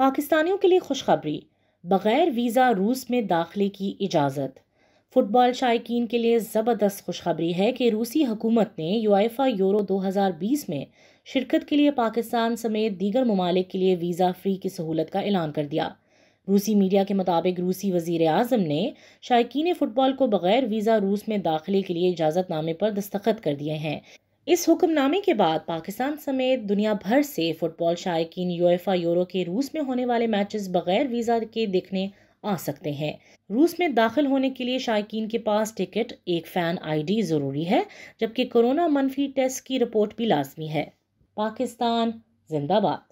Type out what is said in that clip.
पाकिस्तानियों के लिए खुशखबरी बग़ैर वीज़ा रूस में दाखिले की इजाज़त फुटबॉल शायकीन के लिए ज़बरदस्त खुशखबरी है कि रूसी हुकूमत ने यूएफा यूरो 2020 में शिरकत के लिए पाकिस्तान समेत दीगर ममालिक के लिए वीज़ा फ्री की सहूलत का ऐलान कर दिया रूसी मीडिया के मुताबिक रूसी वजीर अजम ने शायकीन फ़ुटबॉल को बग़ैर वीज़ा रूस में दाखिले के लिए इजाज़तनामे पर दस्तखत कर दिए हैं इस हुक्मनामे के बाद पाकिस्तान समेत दुनिया भर से फुटबॉल शायकीन यूएफा यूरो के रूस में होने वाले मैचेस बगैर वीज़ा के देखने आ सकते हैं रूस में दाखिल होने के लिए शायकीन के पास टिकट एक फ़ैन आईडी ज़रूरी है जबकि कोरोना मनफी टेस्ट की रिपोर्ट भी लाजमी है पाकिस्तान जिंदाबाद